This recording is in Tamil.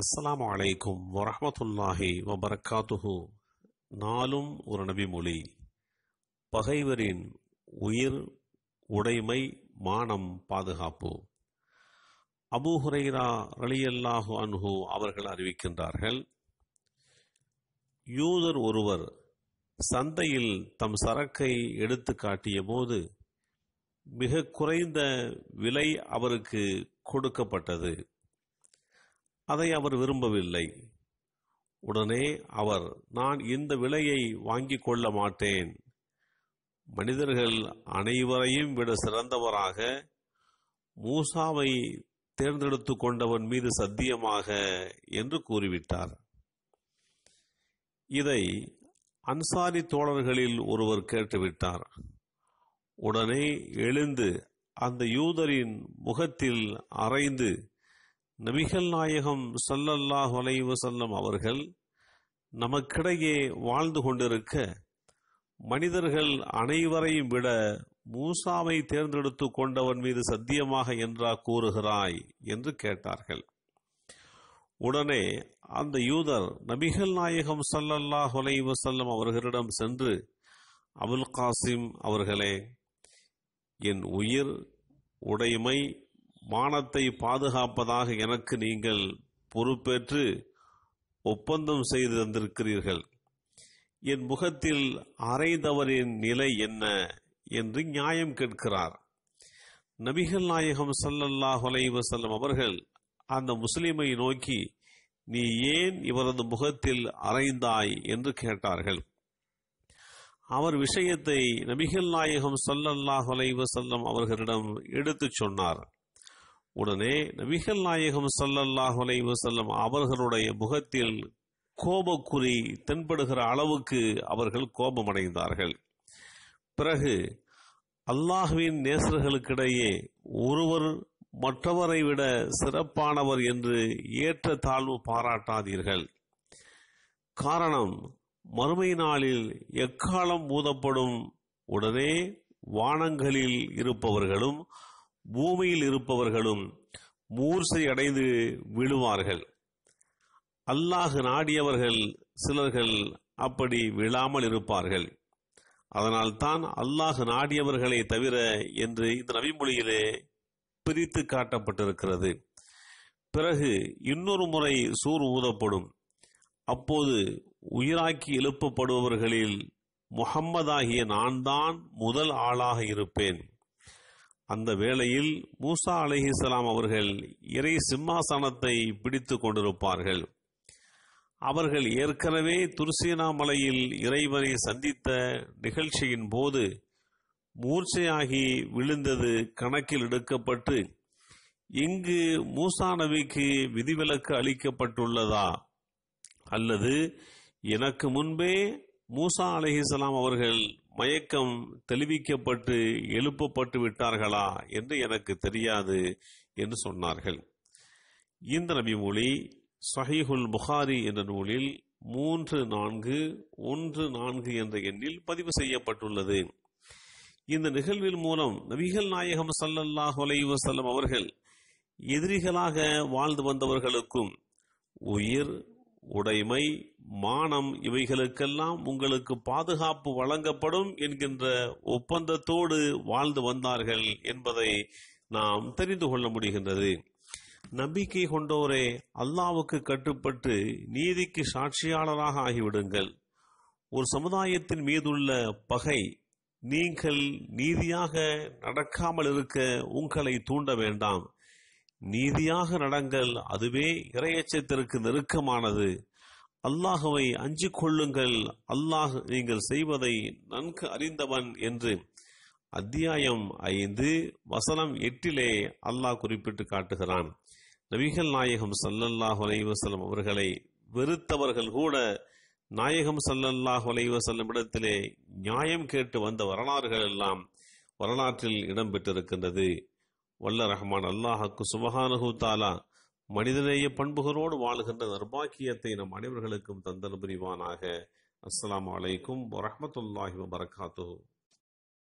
அஸ்லாம் வலைக்கும் வரமத்துல்லாஹி வபரக்காத்துஹு நாளும் ஒரு நபிமொழி பகைவரின் உயிர் உடைமை மானம் பாதுகாப்பு அபு ஹுரைரா ரலியல்லாஹு அன்ஹு அவர்கள் அறிவிக்கின்றார்கள் யூதர் ஒருவர் சந்தையில் தம் சரக்கை எடுத்து காட்டிய போது மிக குறைந்த விலை அவருக்கு கொடுக்கப்பட்டது அதை அவர் விரும்பவில்லை உடனே அவர் நான் இந்த விலையை வாங்கிக் கொள்ள மாட்டேன் மனிதர்கள் அனைவரையும் விட சிறந்தவராக மூசாவை தேர்ந்தெடுத்து கொண்டவன் மீது சத்தியமாக என்று கூறிவிட்டார் இதை அன்சாரி தோழர்களில் ஒருவர் கேட்டுவிட்டார் உடனே எழுந்து அந்த யூதரின் முகத்தில் அரைந்து நபிகள் நாயகம் சல்லல்லாஹ் வலைவு செல்லம் அவர்கள் நமக்கிடையே வாழ்ந்து கொண்டிருக்க மனிதர்கள் அனைவரையும் விட மூசாவை தேர்ந்தெடுத்து கொண்டவன் மீது சத்தியமாக என்றா கூறுகிறாய் என்று கேட்டார்கள் உடனே அந்த யூதர் நபிகள் நாயகம் சல்லல்லாஹ் வலைவு செல்லம் அவர்களிடம் சென்று அபுல் காசிம் அவர்களே என் உயிர் உடைமை மானத்தை பாதுகாப்பதாக எனக்கு நீங்கள் பொறுப்பேற்று ஒப்பந்தம் செய்து தந்திருக்கிறீர்கள் என் முகத்தில் அரைந்தவரின் நிலை என்ன என்று நியாயம் கேட்கிறார் நபிகள் நாயகம் சல்லல்லாஹ் அலைவசல்லம் அவர்கள் அந்த முஸ்லிமை நோக்கி நீ ஏன் இவரது முகத்தில் அரைந்தாய் என்று கேட்டார்கள் அவர் விஷயத்தை நபிகள் நாயகம் சல்லல்லாஹ் அலைவசல்லம் அவர்களிடம் எடுத்துச் சொன்னார் உடனே நபிகள் நாயகம் சல்லல்லாஹ் செல்லும் அவர்களுடைய முகத்தில் கோபக்குறி தென்படுகிற அளவுக்கு அவர்கள் கோபமடைந்தார்கள் பிறகு அல்லாஹுவின் நேசர்களுக்கிடையே ஒருவர் மற்றவரை விட சிறப்பானவர் என்று ஏற்ற தாழ்வு பாராட்டாதீர்கள் காரணம் மறுமை நாளில் எக்காலம் ஊதப்படும் உடனே வானங்களில் இருப்பவர்களும் பூமியில் இருப்பவர்களும் மூர்சை அடைந்து விழுவார்கள் அல்லாஹ் நாடியவர்கள் சிலர்கள் அப்படி விழாமல் இருப்பார்கள் அதனால் தான் அல்லாஹ் நாடியவர்களை தவிர என்று இந்த மொழியிலே பிரித்து காட்டப்பட்டிருக்கிறது பிறகு இன்னொரு முறை சூர் ஊதப்படும் அப்போது உயிராக்கி எழுப்பப்படுபவர்களில் முகம்மதாகிய நான் தான் முதல் ஆளாக இருப்பேன் அந்த வேளையில் மூசா அலிஹிஸ்லாம் அவர்கள் இறை சிம்மாசனத்தை பிடித்து கொண்டிருப்பார்கள் அவர்கள் ஏற்கனவே துருசீனாமலையில் இறைவனை சந்தித்த நிகழ்ச்சியின் போது மூர்ச்சையாகி விழுந்தது கணக்கில் எடுக்கப்பட்டு இங்கு மூசா நபிக்கு விதிவிலக்கு அளிக்கப்பட்டுள்ளதா அல்லது எனக்கு முன்பே மூசா அலிஹிஸ்லாம் அவர்கள் மயக்கம் தெளிவிக்கப்பட்டு எழுப்பப்பட்டு விட்டார்களா என்று எனக்கு தெரியாது என்று சொன்னார்கள் இந்த நபி மொழி சஹீஹுல் புகாரி என்ற நூலில் மூன்று நான்கு ஒன்று நான்கு என்ற எண்ணில் பதிவு செய்யப்பட்டுள்ளது இந்த நிகழ்வின் மூலம் நபிகள் நாயகம் சல்லல்லாஹ் வலைவசல்லம் அவர்கள் எதிரிகளாக வாழ்ந்து வந்தவர்களுக்கும் உயிர் உடைமை மானம் இவைகளுக்கெல்லாம் உங்களுக்கு பாதுகாப்பு வழங்கப்படும் என்கின்ற ஒப்பந்தத்தோடு வாழ்ந்து வந்தார்கள் என்பதை நாம் தெரிந்து கொள்ள முடிகின்றது நம்பிக்கை கொண்டோரே அல்லாவுக்கு கட்டுப்பட்டு நீதிக்கு சாட்சியாளராக ஆகிவிடுங்கள் ஒரு சமுதாயத்தின் மீதுள்ள பகை நீங்கள் நீதியாக நடக்காமல் இருக்க உங்களை தூண்ட வேண்டாம் நீதியாக நடங்கள் அதுவே இரையச்சத்திற்கு நெருக்கமானது அல்லாஹுவை அஞ்சு கொள்ளுங்கள் அல்லாஹ் நீங்கள் செய்வதை நன்கு அறிந்தவன் என்று அத்தியாயம் ஐந்து வசனம் எட்டிலே அல்லாஹ் குறிப்பிட்டு காட்டுகிறான் நபிகள் நாயகம் சல்லல்லாஹ் அலைவசலம் அவர்களை வெறுத்தவர்கள் கூட நாயகம் சல்லல்லாஹ் அலைவசல்லம் இடத்திலே நியாயம் கேட்டு வந்த வரலாறுகள் எல்லாம் வரலாற்றில் இடம்பெற்றிருக்கின்றது வல்ல ரஹ்மான் அல்லாஹாக்கு சுபஹானஹு தாலா மனிதநேய பண்புகளோடு வாழுகின்ற நர்பாக்கியத்தை நம் அனைவர்களுக்கும் தந்தல் புரிவானாக அஸ்லாம் வலைக்கும் வரமத்துல்லாஹி வரகாத்து